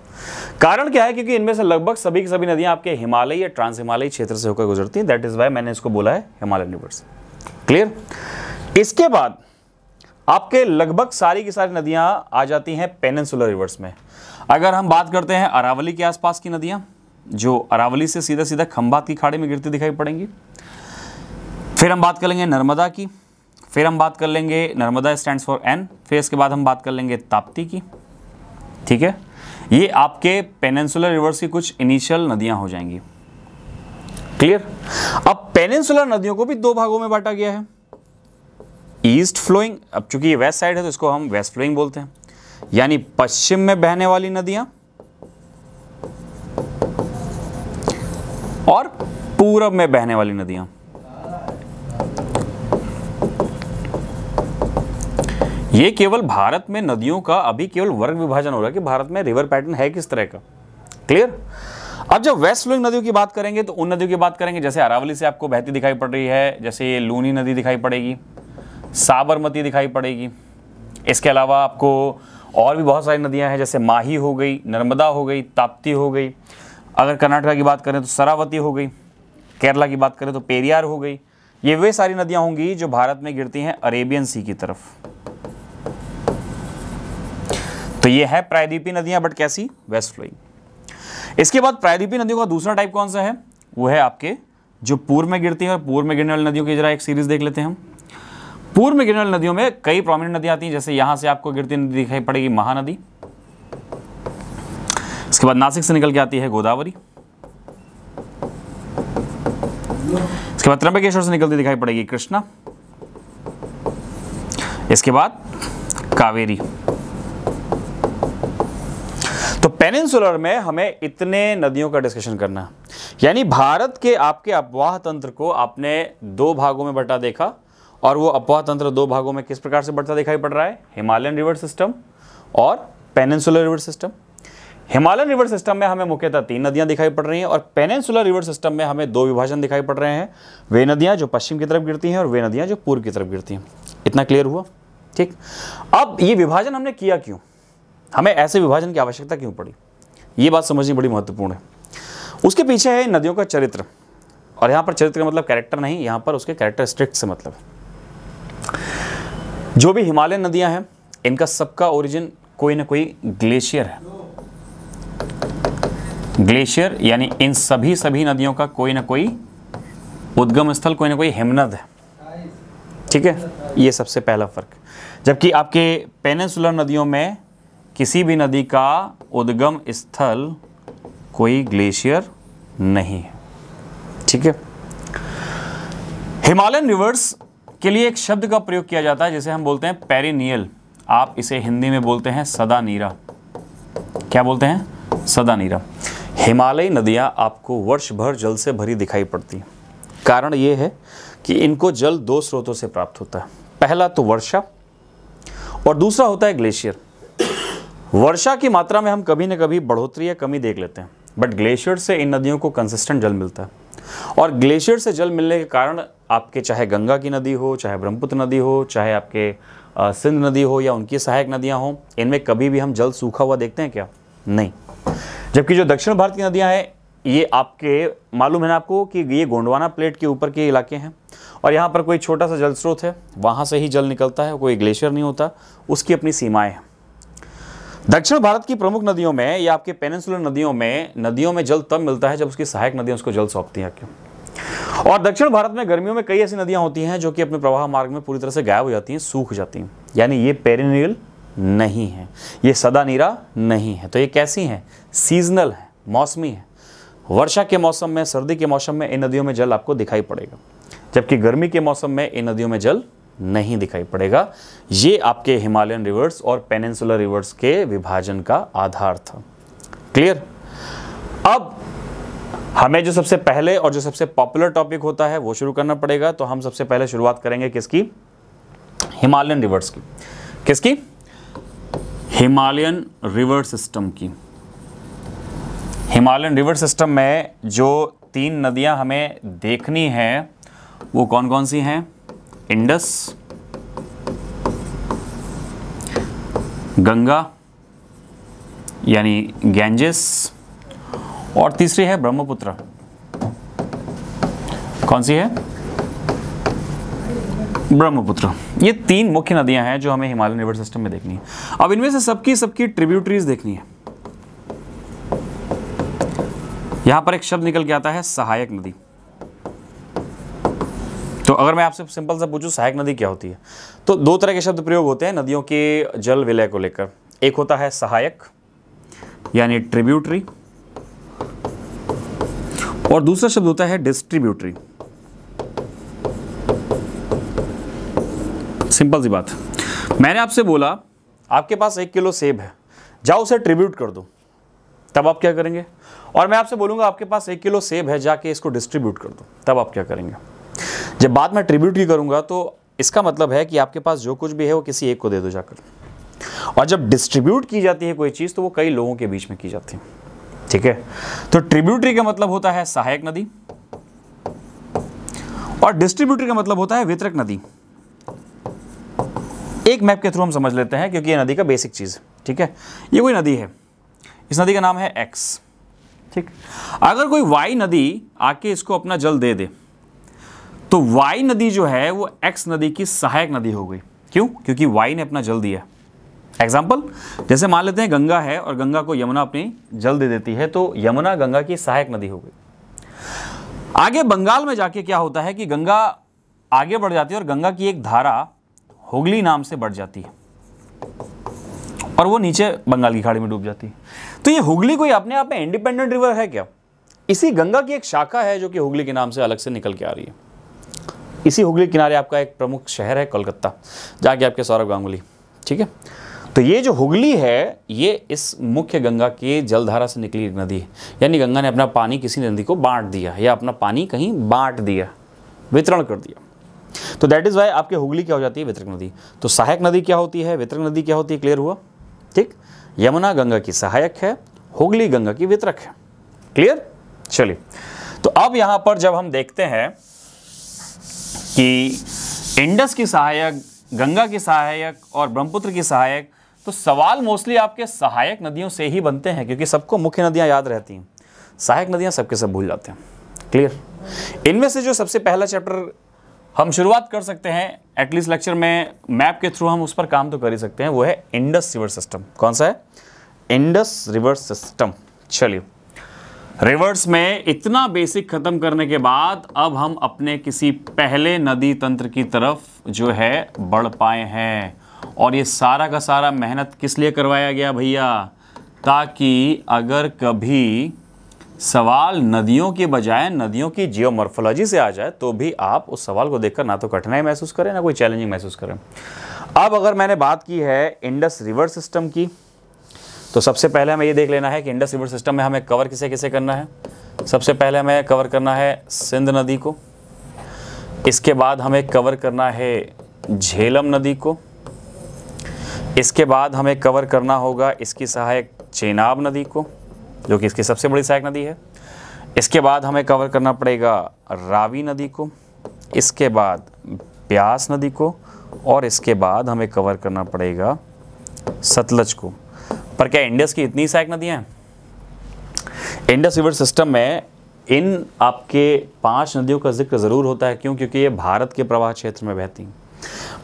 कारण क्या है क्योंकि इनमें से लगभग सभी की सभी नदियां आपके हिमालय या ट्रांस हिमालय क्षेत्र से होकर गुजरती हैं दैट इज वाई मैंने इसको बोला है हिमालय रिवर्स क्लियर इसके बाद आपके लगभग सारी की सारी नदियां आ जाती हैं पेनसुलर रिवर्स में अगर हम बात करते हैं अरावली के आसपास की नदियां जो अरावली से सीधा सीधा खंभात की खाड़ी में गिरती दिखाई पड़ेंगी फिर हम बात कर लेंगे नर्मदा की फिर हम बात कर लेंगे नर्मदा स्टैंड फॉर एन फिर इसके बाद हम बात कर लेंगे ताप्ती की ठीक है ये आपके पेनेंसुलर रिवर्स की कुछ इनिशियल नदियां हो जाएंगी क्लियर अब पेनेंसुलर नदियों को भी दो भागों में बांटा गया है ईस्ट फ्लोइंग अब चूंकि ये वेस्ट साइड है तो इसको हम वेस्ट फ्लोइंग बोलते हैं यानी पश्चिम में बहने वाली नदियां और पूरब में बहने वाली नदियां ये केवल भारत में नदियों का अभी केवल वर्ग विभाजन हो रहा है कि भारत में रिवर पैटर्न है किस तरह का क्लियर अब जब वेस्ट फ्लोइंग नदियों की बात करेंगे तो उन नदियों की बात करेंगे जैसे अरावली से आपको बहती दिखाई पड़ रही है जैसे ये लूनी नदी दिखाई पड़ेगी साबरमती दिखाई पड़ेगी इसके अलावा आपको और भी बहुत सारी नदियां हैं जैसे माही हो गई नर्मदा हो गई ताप्ती हो गई अगर कर्नाटका की बात करें तो सरावती हो गई केरला की बात करें तो पेरियार हो गई ये वे सारी नदियाँ होंगी जो भारत में गिरती हैं अरेबियन सी की तरफ तो ये है प्रायद्वीपी नदियां बट कैसी वेस्ट फ्लोइंग इसके बाद प्रायद्वीपी नदियों का दूसरा टाइप कौन सा है वो है आपके जो पूर्व में गिरती है पूर्व में गिरने वाली नदियों की जरा एक सीरीज देख लेते हैं हम पूर्व में गिरने वाली नदियों में कई प्रोमिनेंट नदियां आती हैं जैसे यहां से आपको गिरती नदी दिखाई पड़ेगी महानदी इसके बाद नासिक से निकल के आती है गोदावरी इसके बाद त्रंबकेश्वर से निकलती दिखाई पड़ेगी कृष्णा इसके बाद कावेरी तो पेनिनसुलर में हमें इतने नदियों का डिस्कशन करना यानी भारत के आपके अपवाह तंत्र को आपने दो भागों में बटा देखा और वो अपवाह तंत्र दो भागों में किस प्रकार से बढ़ता दिखाई पड़ रहा है हिमालयन रिवर सिस्टम और peninsular river system Himalayan river system में हमें मुख्यतः तीन नदियां दिखाई पड़ रही हैं और पेनिनसुलर रिवर सिस्टम में हमें दो विभाजन दिखाई पड़ रहे हैं वे नदियां जो पश्चिम की तरफ गिरती हैं और वे नदियां जो पूर्व की तरफ गिरती हैं इतना क्लियर हुआ ठीक अब ये विभाजन हमने किया क्यों हमें ऐसे विभाजन की आवश्यकता क्यों पड़ी ये बात समझनी बड़ी महत्वपूर्ण है उसके पीछे है नदियों का चरित्र और यहाँ पर चरित्र का मतलब कैरेक्टर नहीं यहाँ पर उसके कैरेक्टर स्ट्रिक्ट से मतलब जो भी हिमालय नदियाँ हैं इनका सबका ओरिजिन कोई ना कोई ग्लेशियर है ग्लेशियर यानी इन सभी सभी नदियों का कोई ना कोई उद्गम स्थल कोई ना कोई हिमनद है ठीक है ये सबसे पहला फ़र्क जबकि आपके पेनेसुलर नदियों में किसी भी नदी का उद्गम स्थल कोई ग्लेशियर नहीं है ठीक है हिमालयन रिवर्स के लिए एक शब्द का प्रयोग किया जाता है जिसे हम बोलते हैं पेरिनियल आप इसे हिंदी में बोलते हैं सदा नीरा क्या बोलते हैं सदा नीरा हिमालयी नदियां आपको वर्ष भर जल से भरी दिखाई पड़ती हैं कारण यह है कि इनको जल दो स्रोतों से प्राप्त होता है पहला तो वर्षा और दूसरा होता है ग्लेशियर वर्षा की मात्रा में हम कभी न कभी बढ़ोतरी या कमी देख लेते हैं बट ग्लेशियर से इन नदियों को कंसिस्टेंट जल मिलता है और ग्लेशियर से जल मिलने के कारण आपके चाहे गंगा की नदी हो चाहे ब्रह्मपुत्र नदी हो चाहे आपके सिंध नदी हो या उनकी सहायक नदियाँ हों इनमें कभी भी हम जल सूखा हुआ देखते हैं क्या नहीं जबकि जो दक्षिण भारत की नदियाँ हैं ये आपके मालूम है ना आपको कि ये गोंडवाना प्लेट के ऊपर के इलाके हैं और यहाँ पर कोई छोटा सा जल स्रोत है वहाँ से ही जल निकलता है कोई ग्लेशियर नहीं होता उसकी अपनी सीमाएँ हैं दक्षिण भारत की प्रमुख नदियों में या आपके पेनेंसुलर नदियों में नदियों में जल तब मिलता है जब उसकी सहायक नदियां उसको जल सौंपती हैं क्यों और दक्षिण भारत में गर्मियों में कई ऐसी नदियां होती हैं जो कि अपने प्रवाह मार्ग में पूरी तरह से गायब हो जाती हैं सूख जाती हैं यानी ये पेरिनियल नहीं है ये सदा नीरा नहीं है तो ये कैसी हैं सीजनल है मौसमी है वर्षा के मौसम में सर्दी के मौसम में इन नदियों में जल आपको दिखाई पड़ेगा जबकि गर्मी के मौसम में इन नदियों में जल नहीं दिखाई पड़ेगा ये आपके हिमालयन रिवर्स और पेनेंसुलर रिवर्स के विभाजन का आधार था क्लियर अब हमें जो सबसे पहले और जो सबसे पॉपुलर टॉपिक होता है वो शुरू करना पड़ेगा तो हम सबसे पहले शुरुआत करेंगे किसकी हिमालयन रिवर्स की किसकी हिमालयन रिवर सिस्टम की हिमालयन रिवर सिस्टम में जो तीन नदियां हमें देखनी है वो कौन कौन सी हैं इंडस गंगा यानी गैंजेस और तीसरी है ब्रह्मपुत्र कौन सी है ब्रह्मपुत्र ये तीन मुख्य नदियां हैं जो हमें हिमालय रिवर सिस्टम में देखनी है अब इनमें से सबकी सबकी ट्रिब्यूटरीज देखनी है यहां पर एक शब्द निकल के आता है सहायक नदी अगर मैं आपसे सिंपल सा पूछूँ सहायक नदी क्या होती है तो दो तरह के शब्द प्रयोग होते हैं नदियों के जल विलय को लेकर एक होता है सहायक यानी ट्रिब्यूटरी और दूसरा शब्द होता है डिस्ट्रीब्यूटरी सिंपल सी बात मैंने आपसे बोला आपके पास एक किलो सेब है जाओ उसे ट्रिब्यूट कर दो तब आप क्या करेंगे और मैं आपसे बोलूंगा आपके पास एक किलो सेब है जाके इसको डिस्ट्रीब्यूट कर दो तब आप क्या करेंगे जब बाद में ट्रिब्यूट की करूंगा तो इसका मतलब है कि आपके पास जो कुछ भी है वो किसी एक को दे दो जाकर और जब डिस्ट्रीब्यूट की जाती है कोई चीज़ तो वो कई लोगों के बीच में की जाती है ठीक है तो ट्रिब्यूटरी का मतलब होता है सहायक नदी और डिस्ट्रीब्यूटरी का मतलब होता है वितरक नदी एक मैप के थ्रू हम समझ लेते हैं क्योंकि ये नदी का बेसिक चीज़ है ठीक है ये कोई नदी है इस नदी का नाम है एक्स ठीक अगर कोई वाई नदी आके इसको अपना जल दे दे तो वाई नदी जो है वो एक्स नदी की सहायक नदी हो गई क्यों क्योंकि वाई ने अपना जल दिया एग्जाम्पल जैसे मान लेते हैं गंगा है और गंगा को यमुना अपनी जल दे देती है तो यमुना गंगा की सहायक नदी हो गई आगे बंगाल में जाके क्या होता है कि गंगा आगे बढ़ जाती है और गंगा की एक धारा होगली नाम से बढ़ जाती है और वो नीचे बंगाल की खाड़ी में डूब जाती है तो ये हुगली कोई अपने आप में इंडिपेंडेंट रिवर है क्या इसी गंगा की एक शाखा है जो कि हुगली के नाम से अलग से निकल के आ रही है इसी हुगली किनारे आपका एक प्रमुख शहर है कोलकाता जहाँ के आपके सौरभ गांगुली ठीक है तो ये जो हुगली है ये इस मुख्य गंगा के जलधारा से निकली एक नदी है यानी गंगा ने अपना पानी किसी नदी को बांट दिया या अपना पानी कहीं बांट दिया वितरण कर दिया तो दैट इज़ वाई आपके हुगली क्या हो जाती है वितरक नदी तो सहायक नदी क्या होती है वितरक नदी क्या होती है क्लियर हुआ ठीक यमुना गंगा की सहायक है हुगली गंगा की वितरक है क्लियर चलिए तो अब यहाँ पर जब हम देखते हैं कि इंडस की सहायक गंगा की सहायक और ब्रह्मपुत्र की सहायक तो सवाल मोस्टली आपके सहायक नदियों से ही बनते हैं क्योंकि सबको मुख्य नदियां याद रहती हैं सहायक नदियां सबके सब भूल जाते हैं क्लियर इनमें से जो सबसे पहला चैप्टर हम शुरुआत कर सकते हैं एटलीस्ट लेक्चर में मैप के थ्रू हम उस पर काम तो कर ही सकते हैं वो है इंडस रिवर सिस्टम कौन सा है इंडस रिवर सिस्टम चलिए रिवर्स में इतना बेसिक ख़त्म करने के बाद अब हम अपने किसी पहले नदी तंत्र की तरफ जो है बढ़ पाए हैं और ये सारा का सारा मेहनत किस लिए करवाया गया भैया ताकि अगर कभी सवाल नदियों के बजाय नदियों की जियोमॉर्फोलॉजी से आ जाए तो भी आप उस सवाल को देखकर ना तो कठिनाई महसूस करें ना कोई चैलेंजिंग महसूस करें अब अगर मैंने बात की है इंडस रिवर सिस्टम की तो सबसे पहले हमें ये देख लेना है कि इंडस रिवर सिस्टम में हमें कवर किसे किसे करना है सबसे पहले हमें कवर करना है सिंध नदी को इसके बाद हमें कवर करना है झेलम नदी को इसके बाद हमें कवर करना होगा इसकी सहायक चेनाब नदी को जो कि इसकी सबसे बड़ी सहायक नदी है इसके बाद हमें कवर करना पड़ेगा रावी नदी को इसके बाद ब्यास नदी को और इसके बाद हमें कवर करना पड़ेगा सतलज को पर क्या इंडस की इतनी सहायक नदियां हैं इंडस रिवर सिस्टम में इन आपके पांच नदियों का जिक्र ज़रूर होता है क्यों क्योंकि ये भारत के प्रवाह क्षेत्र में बहती हैं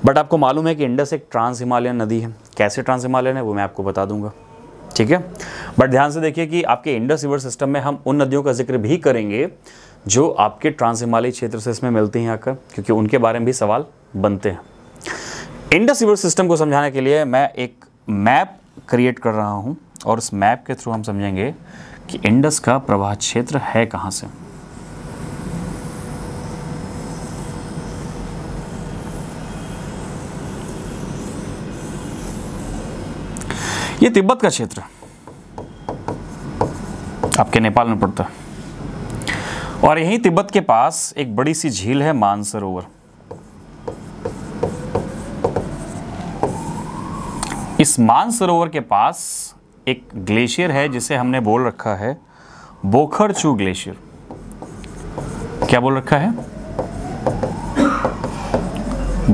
बट आपको मालूम है कि इंडस एक ट्रांस हिमालयन नदी है कैसे ट्रांस हिमालयन है वो मैं आपको बता दूंगा ठीक है बट ध्यान से देखिए कि आपके इंडस रिवर सिस्टम में हम उन नदियों का जिक्र भी करेंगे जो आपके ट्रांस हिमालय क्षेत्र से इसमें मिलती हैं आकर क्योंकि उनके बारे में भी सवाल बनते हैं इंडस रिवर सिस्टम को समझाने के लिए मैं एक मैप क्रिएट कर रहा हूँ और उस मैप के थ्रू हम समझेंगे कि इंडस का प्रवाह क्षेत्र है कहाँ से ये तिब्बत का क्षेत्र आपके नेपाल में पड़ता है और यहीं तिब्बत के पास एक बड़ी सी झील है मानसरोवर इस मानसरोवर के पास एक ग्लेशियर है जिसे हमने बोल रखा है बोखरचू ग्लेशियर क्या बोल रखा है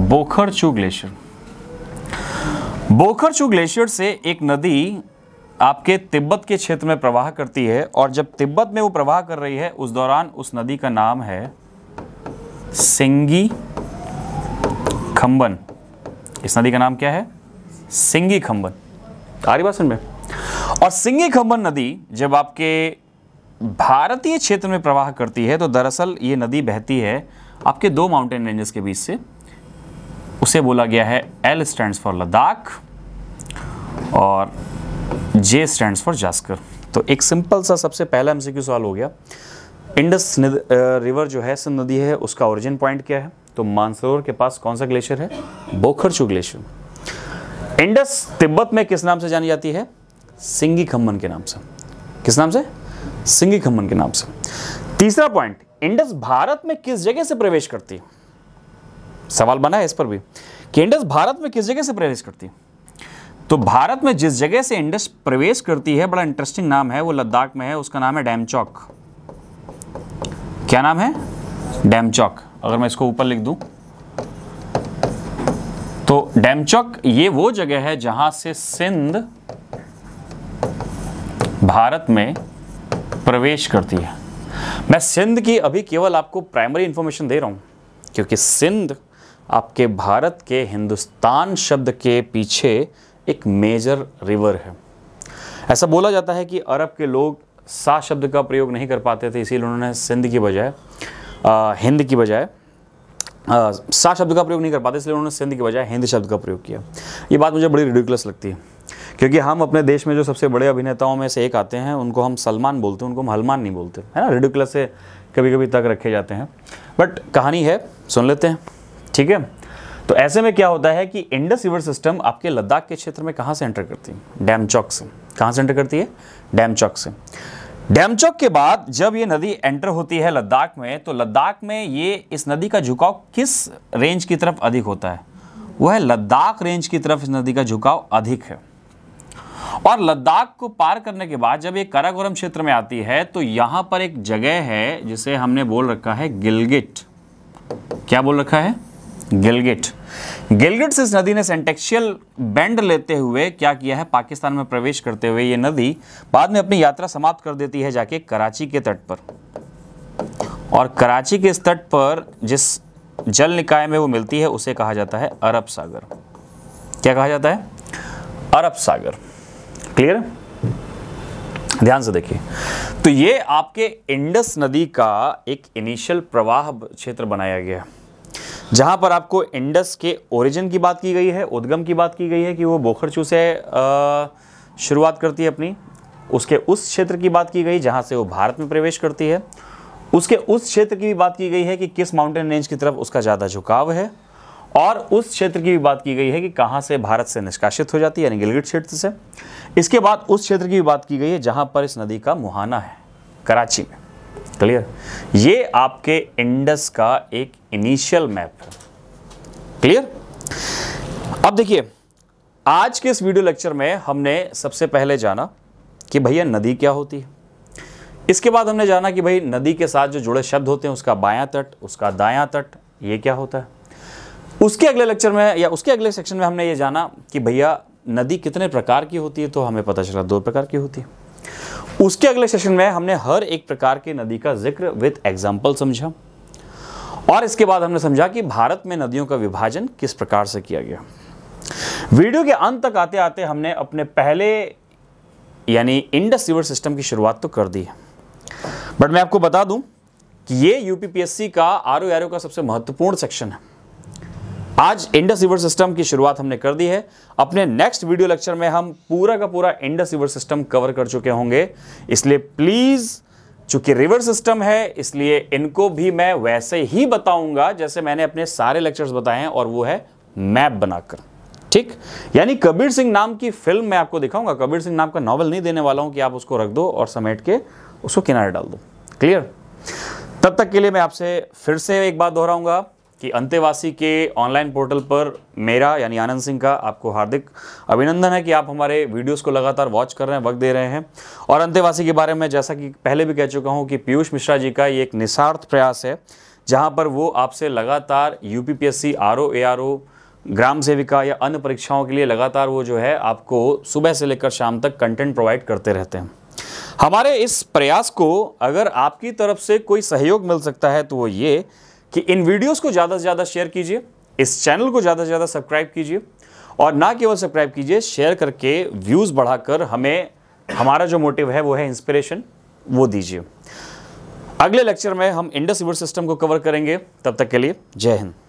बोखरचू ग्लेशियर बोखरचू ग्लेशियर से एक नदी आपके तिब्बत के क्षेत्र में प्रवाह करती है और जब तिब्बत में वो प्रवाह कर रही है उस दौरान उस नदी का नाम है सिंगी खम्बन इस नदी का नाम क्या है सिंगी खंबन आ रही बात सुन में और सिंगी खंबन नदी जब आपके भारतीय क्षेत्र में प्रवाह करती है तो दरअसल ये नदी बहती है आपके दो माउंटेन रेंजेस के बीच से उसे बोला गया है एल स्टैंड फॉर लद्दाख और जे स्टैंड फॉर जास्कर तो एक सिंपल सा सबसे पहला हमसे क्यों सवाल हो गया इंडस रिवर जो है सिंध नदी है उसका ओरिजिन पॉइंट क्या है तो मानसरोवर के पास कौन सा ग्लेशियर है बोखरचू ग्लेशियर इंडस तिब्बत में किस नाम से जानी जाती है सिंगी खम्मन के नाम से किस नाम से सिंगी खम्मन के नाम से तीसरा पॉइंट इंडस भारत में किस जगह से प्रवेश करती है सवाल बना है इस पर भी कि इंडस भारत में किस जगह से प्रवेश करती है तो भारत में जिस जगह से इंडस प्रवेश करती है बड़ा इंटरेस्टिंग नाम है वो लद्दाख में है उसका नाम है डैमचौक क्या नाम है डैमचौक अगर मैं इसको ऊपर लिख दूं तो डैमचौक ये वो जगह है जहां से सिंध भारत में प्रवेश करती है मैं सिंध की अभी केवल आपको प्राइमरी इंफॉर्मेशन दे रहा हूं क्योंकि सिंध आपके भारत के हिंदुस्तान शब्द के पीछे एक मेजर रिवर है ऐसा बोला जाता है कि अरब के लोग सा शब्द का प्रयोग नहीं कर पाते थे इसीलिए उन्होंने सिंध की बजाय हिंद की बजाय सा शब्द का प्रयोग नहीं कर पाते इसलिए उन्होंने सिंध की बजाय हिंदी शब्द का प्रयोग किया ये बात मुझे बड़ी रिडिकुलस लगती है क्योंकि हम अपने देश में जो सबसे बड़े अभिनेताओं में से एक आते हैं उनको हम सलमान बोलते हैं उनको हम हलमान नहीं बोलते है ना रिडिकुलस से कभी कभी तक रखे जाते हैं बट कहानी है सुन लेते हैं ठीक है तो ऐसे में क्या होता है कि इंडस रिवर सिस्टम आपके लद्दाख के क्षेत्र में कहाँ से एंटर करती है डैम चौक से कहाँ से एंटर करती है डैम चौक से डैमचौक के बाद जब ये नदी एंटर होती है लद्दाख में तो लद्दाख में ये इस नदी का झुकाव किस रेंज की तरफ अधिक होता है वह है लद्दाख रेंज की तरफ इस नदी का झुकाव अधिक है और लद्दाख को पार करने के बाद जब ये काराकोरम क्षेत्र में आती है तो यहां पर एक जगह है जिसे हमने बोल रखा है गिलगिट क्या बोल रखा है गिलगिट गिलगिट से इस नदी ने सेंटेक्शियल बैंड लेते हुए क्या किया है पाकिस्तान में प्रवेश करते हुए ये नदी बाद में अपनी यात्रा समाप्त कर देती है जाके कराची के तट पर और कराची के इस तट पर जिस जल निकाय में वो मिलती है उसे कहा जाता है अरब सागर क्या कहा जाता है अरब सागर क्लियर ध्यान से देखिए तो ये आपके इंडस नदी का एक इनिशियल प्रवाह क्षेत्र बनाया गया है जहाँ पर आपको इंडस के ओरिजिन की बात की गई है उद्गम की बात की गई है कि वो बोखरचू से शुरुआत करती है अपनी उसके उस क्षेत्र की बात की गई जहाँ से वो भारत में प्रवेश करती है उसके उस क्षेत्र की भी बात की गई है कि किस माउंटेन रेंज की तरफ उसका ज़्यादा झुकाव है और उस क्षेत्र की भी बात की गई है कि कहाँ से भारत से निष्कासित हो जाती है यानी गिलगिट क्षेत्र से इसके बाद उस क्षेत्र की भी बात की गई है जहाँ पर इस नदी का मुहाना है कराची में क्लियर ये आपके इंडस का एक इनिशियल मैप है क्लियर अब देखिए आज के इस वीडियो लेक्चर में हमने सबसे पहले जाना कि भैया नदी क्या होती है इसके बाद हमने जाना कि भाई नदी के साथ जो जुड़े शब्द होते हैं उसका बायां तट उसका दायां तट ये क्या होता है उसके अगले लेक्चर में या उसके अगले सेक्शन में हमने ये जाना कि भैया नदी कितने प्रकार की होती है तो हमें पता चला दो प्रकार की होती है उसके अगले सेशन में हमने हर एक प्रकार की नदी का जिक्र विद एग्जाम्पल समझा और इसके बाद हमने समझा कि भारत में नदियों का विभाजन किस प्रकार से किया गया वीडियो के अंत तक आते आते हमने अपने पहले यानी इंडस रिवर सिस्टम की शुरुआत तो कर दी है बट मैं आपको बता दूं कि ये यूपीपीएससी का आर ओ का सबसे महत्वपूर्ण सेक्शन है आज इंडस रिवर सिस्टम की शुरुआत हमने कर दी है अपने नेक्स्ट वीडियो लेक्चर में हम पूरा का पूरा इंडस रिवर सिस्टम कवर कर चुके होंगे इसलिए प्लीज़ चूंकि रिवर सिस्टम है इसलिए इनको भी मैं वैसे ही बताऊंगा जैसे मैंने अपने सारे लेक्चर्स बताए हैं और वो है मैप बनाकर ठीक यानी कबीर सिंह नाम की फिल्म मैं आपको दिखाऊंगा कबीर सिंह नाम का नॉवल नहीं देने वाला हूं कि आप उसको रख दो और समेट के उसको किनारे डाल दो क्लियर तब तक के लिए मैं आपसे फिर से एक बात दोहराऊंगा कि अंतेवासी के ऑनलाइन पोर्टल पर मेरा यानी आनंद सिंह का आपको हार्दिक अभिनंदन है कि आप हमारे वीडियोस को लगातार वॉच कर रहे हैं वक्त दे रहे हैं और अंतेवासी के बारे में जैसा कि पहले भी कह चुका हूं कि पीयूष मिश्रा जी का ये एक निस्वार्थ प्रयास है जहां पर वो आपसे लगातार यू पी पी ग्राम सेविका या अन्य परीक्षाओं के लिए लगातार वो जो है आपको सुबह से लेकर शाम तक कंटेंट प्रोवाइड करते रहते हैं हमारे इस प्रयास को अगर आपकी तरफ से कोई सहयोग मिल सकता है तो वो ये कि इन वीडियोस को ज़्यादा से ज़्यादा शेयर कीजिए इस चैनल को ज़्यादा से ज़्यादा सब्सक्राइब कीजिए और ना केवल सब्सक्राइब कीजिए शेयर करके व्यूज़ बढ़ाकर हमें हमारा जो मोटिव है वो है इंस्पिरेशन वो दीजिए अगले लेक्चर में हम इंडस रिवर सिस्टम को कवर करेंगे तब तक के लिए जय हिंद